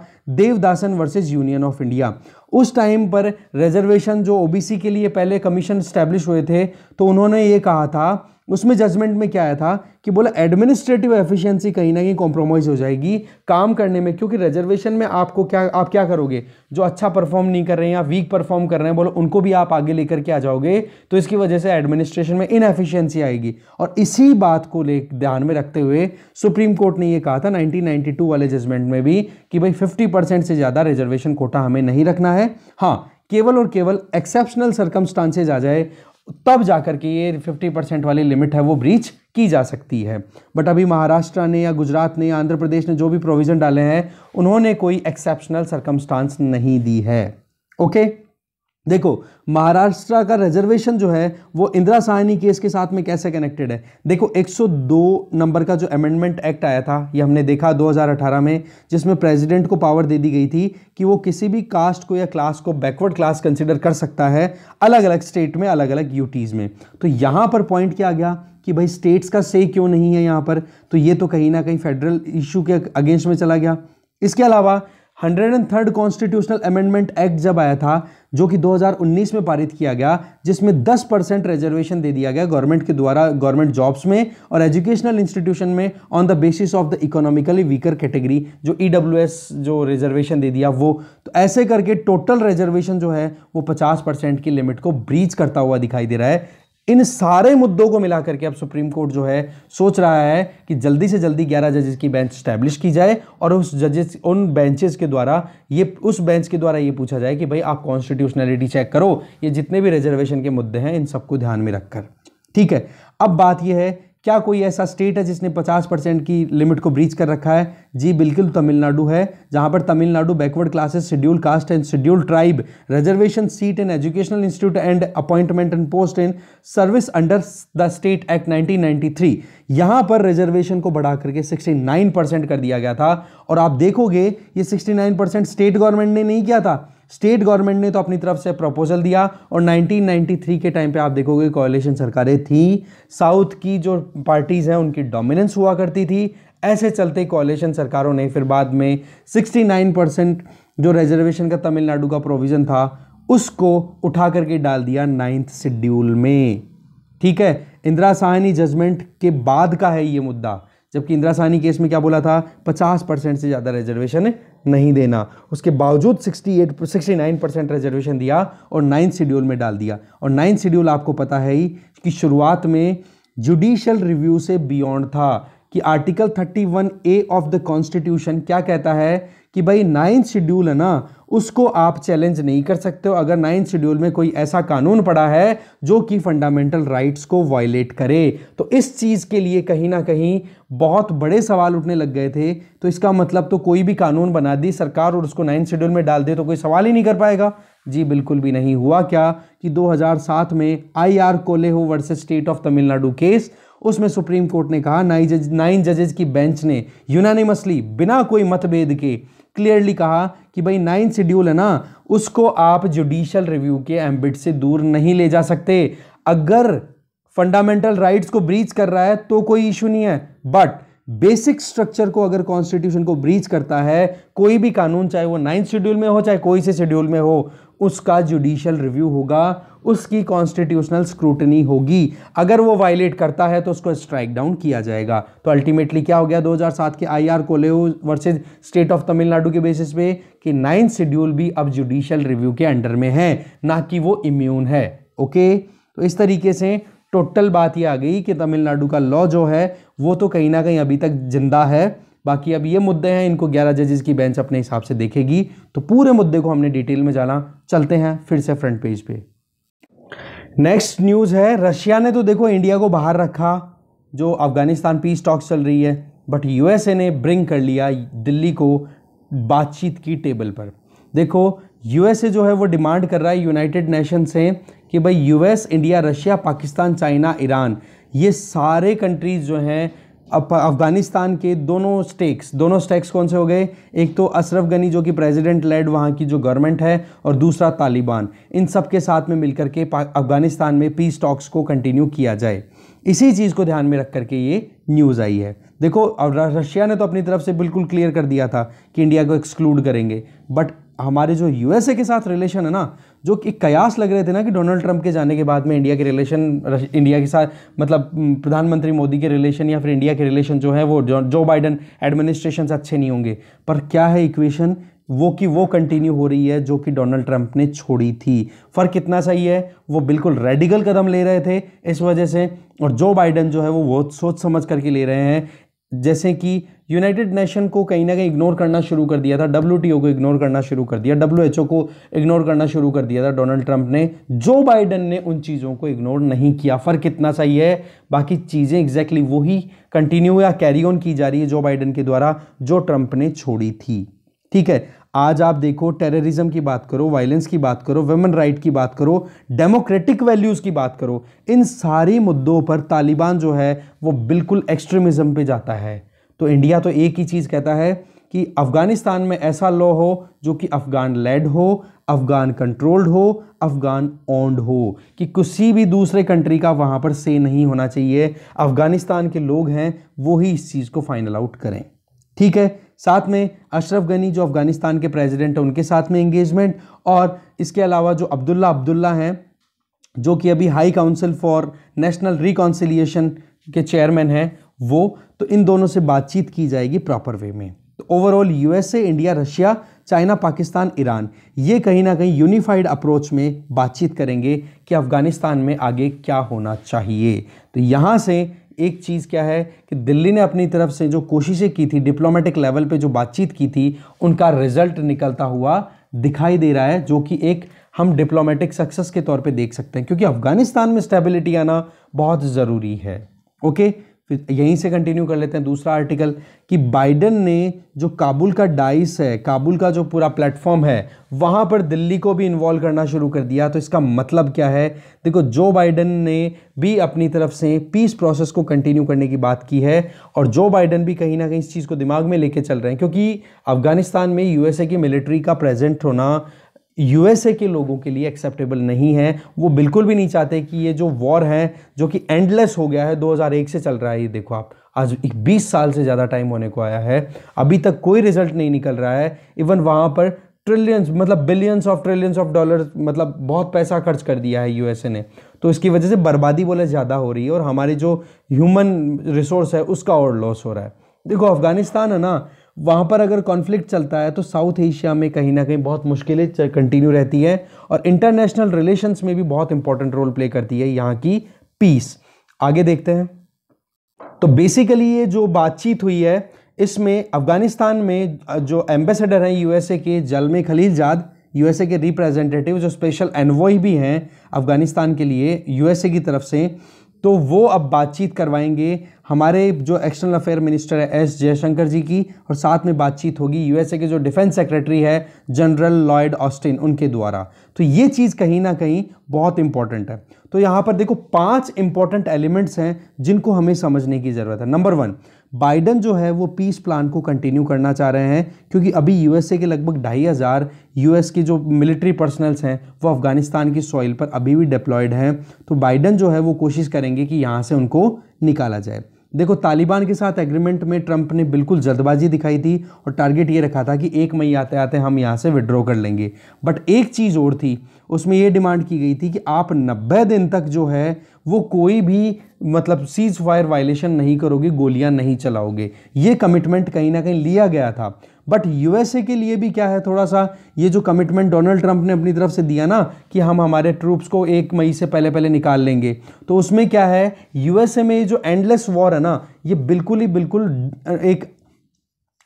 Devadasan versus union of India उस टाइम पर रिजर्वेशन जो ओबीसी के लिए पहले कमीशन स्टैब्लिश हुए थे तो उन्होंने ये कहा था उसमें जजमेंट में क्या आया था कि बोला एडमिनिस्ट्रेटिव एफिशिएंसी कहीं ना कहीं कॉम्प्रोमाइज़ हो जाएगी काम करने में क्योंकि रिजर्वेशन में आपको क्या आप क्या करोगे जो अच्छा परफॉर्म नहीं कर रहे हैं या वीक परफॉर्म कर रहे हैं बोलो उनको भी आप आगे लेकर के आ जाओगे तो इसकी वजह से एडमिनिस्ट्रेशन में एफिशियंसी आएगी और इसी बात को ले ध्यान में रखते हुए सुप्रीम कोर्ट ने यह कहा था नाइनटीन वाले जजमेंट में भी कि भाई फिफ्टी से ज़्यादा रिजर्वेशन कोटा हमें नहीं रखना है हाँ केवल और केवल एक्सेप्शनल सर्कमस्टांसेज आ जाए तब जाकर के ये 50 परसेंट वाली लिमिट है वो ब्रीच की जा सकती है बट अभी महाराष्ट्र ने या गुजरात ने या आंध्र प्रदेश ने जो भी प्रोविज़न डाले हैं उन्होंने कोई एक्सेप्शनल सरकमस्टांस नहीं दी है ओके okay? देखो महाराष्ट्र का रिजर्वेशन जो है वो इंदिरा साहनी केस के साथ में कैसे कनेक्टेड है देखो 102 नंबर का जो अमेंडमेंट एक्ट आया था ये हमने देखा 2018 में जिसमें प्रेसिडेंट को पावर दे दी गई थी कि वो किसी भी कास्ट को या क्लास को बैकवर्ड क्लास कंसिडर कर सकता है अलग अलग स्टेट में अलग अलग यूटीज़ में तो यहाँ पर पॉइंट क्या आ गया कि भाई स्टेट्स का से क्यों नहीं है यहाँ पर तो ये तो कहीं ना कहीं फेडरल इशू के अगेंस्ट में चला गया इसके अलावा hundred and third constitutional amendment act जब आया था जो कि 2019 में पारित किया गया जिसमें 10 परसेंट रिजर्वेशन दे दिया गया गवर्नमेंट के द्वारा गवर्नमेंट जॉब्स में और एजुकेशनल इंस्टीट्यूशन में on the basis of the economically weaker category जो ई e जो रिजर्वेशन दे दिया वो तो ऐसे करके टोटल रिजर्वेशन जो है वो पचास की लिमिट को ब्रीच करता हुआ दिखाई दे रहा है इन सारे मुद्दों को मिलाकर के अब सुप्रीम कोर्ट जो है सोच रहा है कि जल्दी से जल्दी 11 जजेस की बेंच स्टैब्लिश की जाए और उस जजेस उन बेंचेस के द्वारा ये उस बेंच के द्वारा ये पूछा जाए कि भाई आप कॉन्स्टिट्यूशनलिटी चेक करो ये जितने भी रिजर्वेशन के मुद्दे हैं इन सबको ध्यान में रखकर ठीक है अब बात यह है क्या कोई ऐसा स्टेट है जिसने 50 परसेंट की लिमिट को ब्रीच कर रखा है जी बिल्कुल तमिलनाडु है जहाँ पर Tamil Nadu backward classes scheduled caste and scheduled tribe reservation seat in educational institute and appointment and post in service under the state act 1993 यहाँ पर रिजर्वेशन को बढ़ा करके सिक्सटी परसेंट कर दिया गया था और आप देखोगे ये सिक्सटी परसेंट स्टेट गवर्नमेंट ने नहीं किया था स्टेट गवर्नमेंट ने तो अपनी तरफ से प्रपोजल दिया और 1993 के टाइम पे आप देखोगे कॉलेशन सरकारें थी साउथ की जो पार्टीज़ हैं उनकी डोमिनेंस हुआ करती थी ऐसे चलते कॉलेशन सरकारों ने फिर बाद में 69 परसेंट जो रिजर्वेशन का तमिलनाडु का प्रोविज़न था उसको उठा करके डाल दिया नाइन्थ शेड्यूल में ठीक है इंदिरा साहनी जजमेंट के बाद का है ये मुद्दा जबकि इंदिरा साहनी केस में क्या बोला था 50 परसेंट से ज़्यादा रिजर्वेशन नहीं देना उसके बावजूद 68 69 परसेंट रिजर्वेशन दिया और नाइन्थ शेड्यूल में डाल दिया और नाइन्थ शेड्यूल आपको पता है ही कि शुरुआत में जुडिशल रिव्यू से बियॉन्ड था कि article 31 A of the constitution क्या कहता है कि भाई नाइन्थ शेड्यूल है ना उसको आप चैलेंज नहीं कर सकते हो अगर नाइन्थ शेड्यूल में कोई ऐसा कानून पड़ा है जो कि फंडामेंटल राइट्स को वायलेट करे तो इस चीज़ के लिए कहीं ना कहीं बहुत बड़े सवाल उठने लग गए थे तो इसका मतलब तो कोई भी कानून बना दी सरकार और उसको नाइन्थ शेड्यूल में डाल दे तो कोई सवाल ही नहीं कर पाएगा जी बिल्कुल भी नहीं हुआ क्या कि 2007 में I R Coelho versus state of Tamil Nadu case उसमें सुप्रीम कोर्ट ने कहा नाइन जज नाइन जजेज की बेंच ने यूनानिमसली बिना कोई मतभेद के क्लियरली कहा कि भाई नाइन शेड्यूल है ना उसको आप जुडिशल रिव्यू के एम्बिट से दूर नहीं ले जा सकते अगर फंडामेंटल राइट्स को ब्रीच कर रहा है तो कोई इशू नहीं है बट बेसिक स्ट्रक्चर को अगर कॉन्स्टिट्यूशन को ब्रीच करता है कोई भी कानून चाहे वो नाइन्थ शेड्यूल में हो चाहे कोई से शेड्यूल में हो उसका जुडिशल रिव्यू होगा उसकी कॉन्स्टिट्यूशनल स्क्रूटनी होगी अगर वो वायलेट करता है तो उसको स्ट्राइक डाउन किया जाएगा तो अल्टीमेटली क्या हो गया 2007 के I R Coelho versus state of Tamil Nadu के बेसिस पे कि नाइन्थ शेड्यूल भी अब जुडिशल रिव्यू के अंडर में है ना कि वो इम्यून है ओके तो इस तरीके से टोटल बात ये आ गई कि तमिलनाडु का लॉ जो है वो तो कहीं ना कहीं अभी तक जिंदा है बाकी अब ये मुद्दे हैं इनको ग्यारह जजेस की बेंच अपने हिसाब से देखेगी तो पूरे मुद्दे को हमने डिटेल में जाना चलते हैं फिर से फ्रंट पेज पे नेक्स्ट न्यूज़ है रशिया ने तो देखो इंडिया को बाहर रखा जो अफगानिस्तान पीस टॉक्स चल रही है बट यूएसए ने ब्रिंग कर लिया दिल्ली को बातचीत की टेबल पर देखो यूएसए जो है वो डिमांड कर रहा है यूनाइटेड नेशन से कि भाई US India Russia Pakistan China Iran ये सारे कंट्रीज़ जो हैं अफगानिस्तान के दोनों स्टेक्स दोनों स्टेक्स कौन से हो गए एक तो अशरफ गनी जो कि प्रेसिडेंट लेड वहाँ की जो गवर्नमेंट है और दूसरा तालिबान इन सब के साथ में मिलकर के अफगानिस्तान में पीस टॉक्स को कंटिन्यू किया जाए इसी चीज़ को ध्यान में रख करके ये न्यूज़ आई है देखो रशिया ने तो अपनी तरफ से बिल्कुल क्लियर कर दिया था कि इंडिया को एक्सक्लूड करेंगे बट हमारे जो यूएसए के साथ रिलेशन है ना जो कि कयास लग रहे थे ना कि डोनाल्ड ट्रंप के जाने के बाद में इंडिया के रिलेशन इंडिया के साथ मतलब प्रधानमंत्री मोदी के रिलेशन या फिर इंडिया के रिलेशन जो है वो जो बाइडन एडमिनिस्ट्रेशन से अच्छे नहीं होंगे पर क्या है इक्वेशन वो कि वो कंटिन्यू हो रही है जो कि डोनाल्ड ट्रंप ने छोड़ी थी फ़र्क कितना सही है वो बिल्कुल रेडिकल कदम ले रहे थे इस वजह से और जो बाइडन जो है वो बहुत सोच समझ करके ले रहे हैं जैसे कि यूनाइटेड नेशन को कहीं ना कहीं इग्नोर करना शुरू कर दिया था डब्ल्यू को इग्नोर करना शुरू कर दिया डब्ल्यू को इग्नोर करना शुरू कर दिया था डोनाल्ड ट्रंप ने जो बाइडन ने उन चीज़ों को इग्नोर नहीं किया फ़र्क इतना सही है बाकी चीज़ें एग्जैक्टली वही कंटिन्यू या कैरी ऑन की जा रही है जो बाइडन के द्वारा जो ट्रंप ने छोड़ी थी ठीक है आज आप देखो टेररिज्म की बात करो वायलेंस की बात करो वुमेन राइट की बात करो डेमोक्रेटिक वैल्यूज़ की बात करो इन सारे मुद्दों पर तालिबान जो है वो बिल्कुल एक्सट्रीमिज़म पे जाता है तो इंडिया तो एक ही चीज़ कहता है कि अफ़गानिस्तान में ऐसा लॉ हो जो कि अफ़गान लेड हो अफ़गान कंट्रोल्ड हो अफ़गान ओन्ड हो कि किसी भी दूसरे कंट्री का वहाँ पर से नहीं होना चाहिए अफ़गानिस्तान के लोग हैं वो ही इस चीज़ को फाइनल आउट करें ठीक है साथ में अशरफ गनी जो अफ़गानिस्तान के प्रेसिडेंट हैं उनके साथ में एंगेजमेंट और इसके अलावा जो अब्दुल्ला अब्दुल्ला हैं जो कि अभी high council for national reconciliation के चेयरमैन हैं वो तो इन दोनों से बातचीत की जाएगी प्रॉपर वे में तो overall USA India Russia China Pakistan Iran ये कहीं ना कहीं यूनिफाइड अप्रोच में बातचीत करेंगे कि अफ़गानिस्तान में आगे क्या होना चाहिए तो यहाँ से एक चीज़ क्या है कि दिल्ली ने अपनी तरफ से जो कोशिशें की थी डिप्लोमेटिक लेवल पे जो बातचीत की थी उनका रिजल्ट निकलता हुआ दिखाई दे रहा है जो कि एक हम डिप्लोमेटिक सक्सेस के तौर पे देख सकते हैं क्योंकि अफ़गानिस्तान में स्टेबिलिटी आना बहुत ज़रूरी है ओके फिर यहीं से कंटिन्यू कर लेते हैं दूसरा आर्टिकल कि बाइडन ने जो काबुल का डाइस है काबुल का जो पूरा प्लेटफॉर्म है वहाँ पर दिल्ली को भी इन्वॉल्व करना शुरू कर दिया तो इसका मतलब क्या है देखो जो बाइडन ने भी अपनी तरफ से पीस प्रोसेस को कंटिन्यू करने की बात की है और जो बाइडन भी कहीं ना कहीं इस चीज़ को दिमाग में लेके चल रहे हैं क्योंकि अफगानिस्तान में यूएसए की मिलिट्री का प्रेजेंट होना यूएसए के लोगों के लिए एक्सेप्टेबल नहीं है वो बिल्कुल भी नहीं चाहते कि ये जो वॉर है जो कि एंडलेस हो गया है 2001 से चल रहा है ये देखो आप आज 20 साल से ज़्यादा टाइम होने को आया है अभी तक कोई रिजल्ट नहीं निकल रहा है इवन वहाँ पर ट्रिलियंस मतलब billions of trillions of dollar मतलब बहुत पैसा खर्च कर दिया है यूएसए ने तो इसकी वजह से बर्बादी बोले ज़्यादा हो रही है और हमारे जो ह्यूमन रिसोर्स है उसका और लॉस हो रहा है देखो अफगानिस्तान है ना वहाँ पर अगर कॉन्फ्लिक्ट चलता है तो साउथ एशिया में कहीं ना कहीं बहुत मुश्किलें कंटिन्यू रहती हैं और इंटरनेशनल रिलेशंस में भी बहुत इंपॉर्टेंट रोल प्ले करती है यहाँ की पीस आगे देखते हैं तो बेसिकली ये जो बातचीत हुई है इसमें अफगानिस्तान में जो एम्बेसडर हैं यूएसए के जलमे खलील जाद यूएसए के रिप्रेजेंटेटिव जो स्पेशल एनवॉय भी हैं अफगानिस्तान के लिए यूएसए की तरफ से तो वो अब बातचीत करवाएंगे हमारे जो एक्सटर्नल अफेयर मिनिस्टर है एस जयशंकर जी की और साथ में बातचीत होगी यूएसए के जो डिफेंस सेक्रेटरी है जनरल लॉयड ऑस्टिन उनके द्वारा तो ये चीज़ कहीं ना कहीं बहुत इंपॉर्टेंट है तो यहाँ पर देखो पांच इंपॉर्टेंट एलिमेंट्स हैं जिनको हमें समझने की ज़रूरत है नंबर वन बाइडन जो है वो पीस प्लान को कंटिन्यू करना चाह रहे हैं क्योंकि अभी यूएसए के लगभग ढाई हज़ार यू के जो मिलिट्री पर्सनल्स हैं वो अफ़गानिस्तान की सॉइल पर अभी भी डिप्लॉयड हैं तो बाइडन जो है वो कोशिश करेंगे कि यहाँ से उनको निकाला जाए देखो तालिबान के साथ एग्रीमेंट में ट्रंप ने बिल्कुल जल्दबाजी दिखाई थी और टारगेट ये रखा था कि एक मई आते आते हम यहाँ से विड्रॉ कर लेंगे बट एक चीज़ और थी उसमें ये डिमांड की गई थी कि आप नब्बे दिन तक जो है वो कोई भी मतलब सीज फायर वायलेशन नहीं करोगे गोलियां नहीं चलाओगे ये कमिटमेंट कहीं ना कहीं लिया गया था बट यूएसए के लिए भी क्या है थोड़ा सा ये जो कमिटमेंट डोनाल्ड ट्रंप ने अपनी तरफ से दिया ना कि हम हमारे ट्रूप्स को एक मई से पहले पहले निकाल लेंगे तो उसमें क्या है यूएसए में जो एंडलेस वॉर है ना ये बिल्कुल ही बिल्कुल एक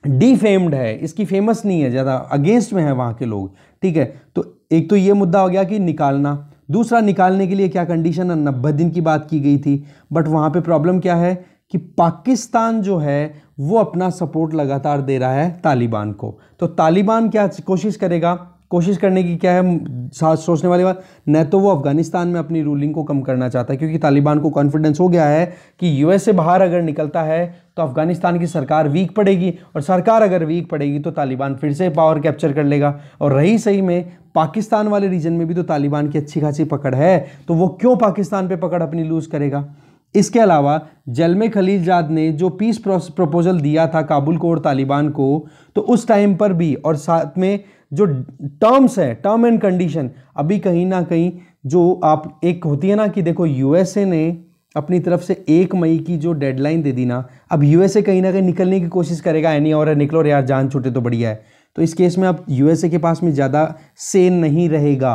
डीफेम्ड है इसकी फेमस नहीं है ज़्यादा अगेंस्ट में है वहाँ के लोग ठीक है तो एक तो ये मुद्दा हो गया कि निकालना दूसरा निकालने के लिए क्या कंडीशन है नब्बे दिन की बात की गई थी बट वहाँ पे प्रॉब्लम क्या है कि पाकिस्तान जो है वो अपना सपोर्ट लगातार दे रहा है तालिबान को तो तालिबान क्या कोशिश करेगा कोशिश करने की क्या है साथ सोचने वाली बात न तो वो अफगानिस्तान में अपनी रूलिंग को कम करना चाहता है क्योंकि तालिबान को कॉन्फिडेंस हो गया है कि यूएस से बाहर अगर निकलता है तो अफगानिस्तान की सरकार वीक पड़ेगी और सरकार अगर वीक पड़ेगी तो तालिबान फिर से पावर कैप्चर कर लेगा और रही सही में पाकिस्तान वाले रीजन में भी तो तालिबान की अच्छी खासी पकड़ है तो वो क्यों पाकिस्तान पर पकड़ अपनी लूज़ करेगा इसके अलावा जलमे खलीलजाद ने जो पीस प्रपोजल दिया था काबुल को और तालिबान को तो उस टाइम पर भी और साथ में जो टर्म्स है टर्म एंड कंडीशन अभी कहीं ना कहीं जो आप एक होती है ना कि देखो यूएसए ने अपनी तरफ से एक मई की जो डेडलाइन दे दी ना अब यूएसए कहीं ना कहीं निकलने की कोशिश करेगा एनी और निकलो यार जान छूटे तो बढ़िया है तो इस केस में अब यूएसए के पास में ज़्यादा सेन नहीं रहेगा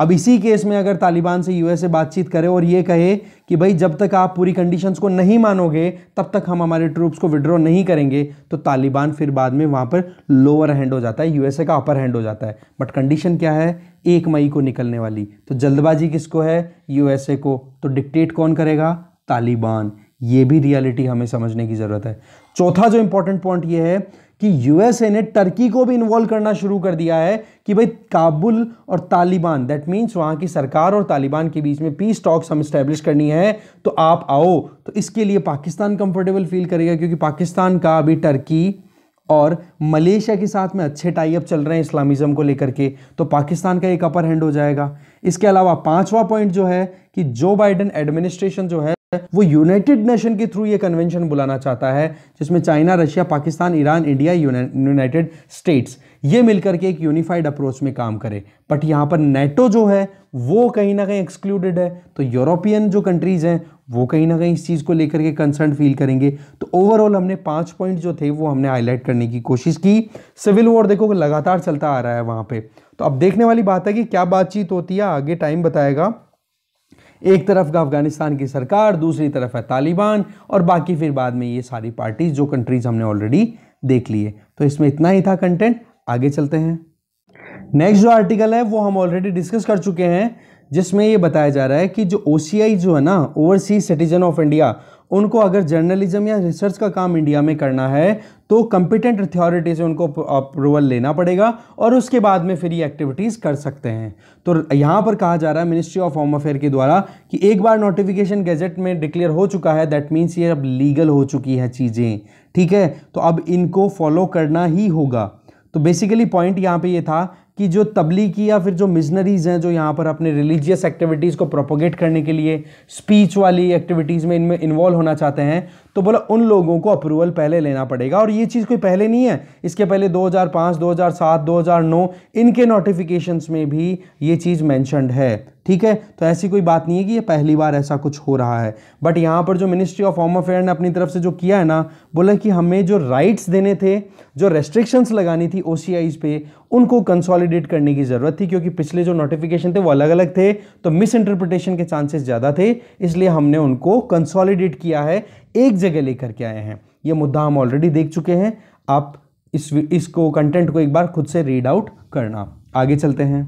अब इसी केस में अगर तालिबान से यूएस से बातचीत करे और ये कहे कि भाई जब तक आप पूरी कंडीशंस को नहीं मानोगे तब तक हम हमारे ट्रूप्स को विड्रॉ नहीं करेंगे तो तालिबान फिर बाद में वहाँ पर लोअर हैंड हो जाता है यूएसए का अपर हैंड हो जाता है बट कंडीशन क्या है एक मई को निकलने वाली तो जल्दबाजी किसको है यूएसए को तो डिक्टेट कौन करेगा तालिबान ये भी रियलिटी हमें समझने की ज़रूरत है चौथा जो इंपॉर्टेंट पॉइंट ये है कि यूएसए ने टर्की को भी इन्वॉल्व करना शुरू कर दिया है कि भाई काबुल और तालिबान दैट मीन्स वहाँ की सरकार और तालिबान के बीच में पीस टॉक्स हम इस्टेब्लिश करनी है तो आप आओ तो इसके लिए पाकिस्तान कंफर्टेबल फील करेगा क्योंकि पाकिस्तान का अभी टर्की और मलेशिया के साथ में अच्छे टाइप चल रहे हैं इस्लामिज़म को लेकर के तो पाकिस्तान का एक अपर हैंड हो जाएगा इसके अलावा पांचवा पॉइंट जो है कि जो बाइडन एडमिनिस्ट्रेशन जो है वो यूनाइटेड नेशन के थ्रू ये कन्वेंशन बुलाना चाहता है जिसमें China Russia Pakistan Iran India United States ये मिलकर के एक यूनिफाइड अप्रोच में काम करे बट यहां पर नेटो जो है वो कहीं ना कहीं एक्सक्लूडेड है तो यूरोपियन जो कंट्रीज़ हैं वो कहीं ना कहीं इस चीज़ को लेकर के कंसर्न फील करेंगे तो ओवरऑल हमने पांच पॉइंट जो थे वो हमने हाईलाइट करने की कोशिश की सिविल वॉर देखो लगातार चलता आ रहा है वहां पर तो अब देखने वाली बात है कि क्या बातचीत होती है आगे टाइम बताएगा एक तरफ का अफगानिस्तान की सरकार दूसरी तरफ है तालिबान और बाकी फिर बाद में ये सारी पार्टीज जो कंट्रीज हमने ऑलरेडी देख लिए तो इसमें इतना ही था कंटेंट आगे चलते हैं नेक्स्ट जो आर्टिकल है वो हम ऑलरेडी डिस्कस कर चुके हैं जिसमें ये बताया जा रहा है कि जो ओ जो है ना ओवरसीज सिटीजन ऑफ इंडिया उनको अगर जर्नलिज्म या रिसर्च का काम इंडिया में करना है तो कंपिटेंट अथॉरिटी से उनको अप्रूवल लेना पड़ेगा और उसके बाद में फिर ये एक्टिविटीज़ कर सकते हैं तो यहाँ पर कहा जा रहा है मिनिस्ट्री ऑफ होम अफेयर के द्वारा कि एक बार नोटिफिकेशन गैजेट में डिक्लेयर हो चुका है दैट मीन्स ये अब लीगल हो चुकी है चीज़ें ठीक है तो अब इनको फॉलो करना ही होगा तो बेसिकली पॉइंट यहाँ पे ये यह था कि जो तबलीगी या फिर जो मिशनरीज हैं जो यहाँ पर अपने रिलीजियस एक्टिविटीज़ को प्रोपोगेट करने के लिए स्पीच वाली एक्टिविटीज़ में इनमें इन्वॉल्व होना चाहते हैं तो बोला उन लोगों को अप्रूवल पहले लेना पड़ेगा और ये चीज़ कोई पहले नहीं है इसके पहले 2005 2007 2009 इनके नोटिफिकेशंस में भी ये चीज़ मैंशनड है ठीक है तो ऐसी कोई बात नहीं है कि ये पहली बार ऐसा कुछ हो रहा है बट यहाँ पर जो मिनिस्ट्री ऑफ होम अफेयर ने अपनी तरफ से जो किया है ना बोला कि हमें जो राइट्स देने थे जो रेस्ट्रिक्शंस लगानी थी ओ पे उनको कंसोलिडेट करने की ज़रूरत थी क्योंकि पिछले जो नोटिफिकेशन थे वो अलग अलग थे तो मिस इंटरप्रिटेशन के चांसेस ज़्यादा थे इसलिए हमने उनको कंसोलिडेट किया है एक जगह लेकर के आए हैं ये मुद्दा हम ऑलरेडी देख चुके हैं आप इस इसको कंटेंट को एक बार खुद से रीड आउट करना आगे चलते हैं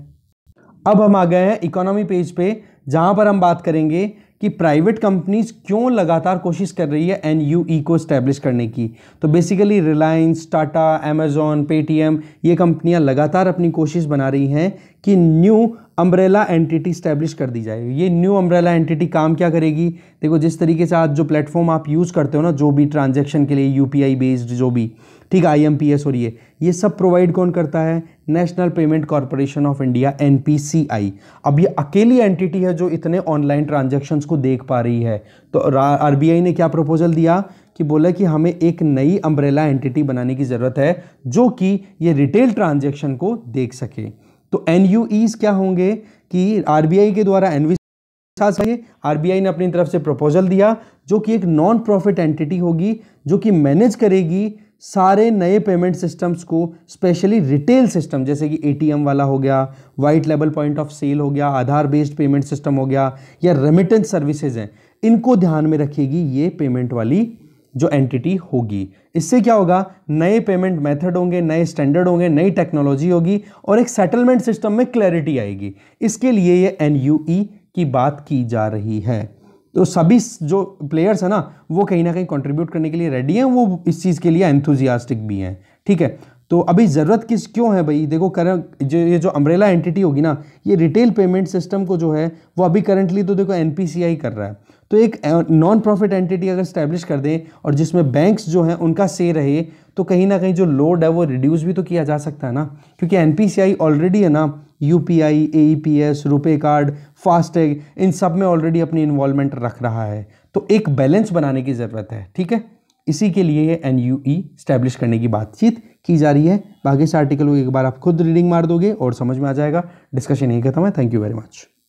अब हम आ गए हैं इकोनॉमी पेज पे जहां पर हम बात करेंगे कि प्राइवेट कंपनीज क्यों लगातार कोशिश कर रही है एन यू ई को इस्टेब्लिश करने की तो basically Reliance Tata Amazon Paytm ये कंपनियां लगातार अपनी कोशिश बना रही हैं कि न्यू अम्ब्रेला एंटिटी इस्टेब्लिश कर दी जाए ये न्यू अम्ब्रेला एंटिटी काम क्या करेगी देखो जिस तरीके से आज जो प्लेटफॉर्म आप यूज़ करते हो ना जो भी ट्रांजेक्शन के लिए यू बेस्ड जो भी ठीक है आई और ये ये सब प्रोवाइड कौन करता है national payment corporation of India एन अब ये अकेली एंटिटी है जो इतने ऑनलाइन ट्रांजेक्शन्स को देख पा रही है तो आर ने क्या प्रपोजल दिया कि बोला कि हमें एक नई अम्ब्रेला एंटिटी बनाने की ज़रूरत है जो कि ये रिटेल ट्रांजेक्शन को देख सके तो एन क्या होंगे कि आर के द्वारा एन आरबीआई ने अपनी तरफ से प्रपोजल दिया जो कि एक नॉन प्रॉफिट एंटिटी होगी जो कि मैनेज करेगी सारे नए पेमेंट सिस्टम्स को स्पेशली रिटेल सिस्टम जैसे कि एटीएम वाला हो गया वाइट लेवल पॉइंट ऑफ सेल हो गया आधार बेस्ड पेमेंट सिस्टम हो गया या रेमिटेंस सर्विसेज हैं इनको ध्यान में रखेगी ये पेमेंट वाली जो एंटिटी होगी इससे क्या होगा नए पेमेंट मेथड होंगे नए स्टैंडर्ड होंगे नई टेक्नोलॉजी होगी और एक सेटलमेंट सिस्टम में क्लैरिटी आएगी इसके लिए ये एन e की बात की जा रही है तो सभी जो प्लेयर्स हैं ना वो कहीं ना कहीं कंट्रीब्यूट करने के लिए रेडी हैं वो इस चीज़ के लिए एंथुजियास्टिक भी हैं ठीक है तो अभी ज़रूरत किस क्यों है भाई देखो करंट जो ये जो अम्ब्रेला एंटिटी होगी ना ये रिटेल पेमेंट सिस्टम को जो है वो अभी करंटली तो देखो एन कर रहा है तो एक नॉन प्रॉफिट एंटिटी अगर स्टैब्लिश कर दें और जिसमें बैंक्स जो हैं उनका से रहे तो कहीं ना कहीं जो लोड है वो रिड्यूस भी तो किया जा सकता है ना क्योंकि एन ऑलरेडी है ना U P I A P S RuPay card FASTag इन सब में ऑलरेडी अपनी इन्वॉल्वमेंट रख रहा है तो एक बैलेंस बनाने की ज़रूरत है ठीक है इसी के लिए एन यू ई स्टैब्लिश करने की बातचीत की जा रही है बाकी से आर्टिकल को एक बार आप खुद रीडिंग मार दोगे और समझ में आ जाएगा डिस्कशन यही खत्म है थैंक यू वेरी मच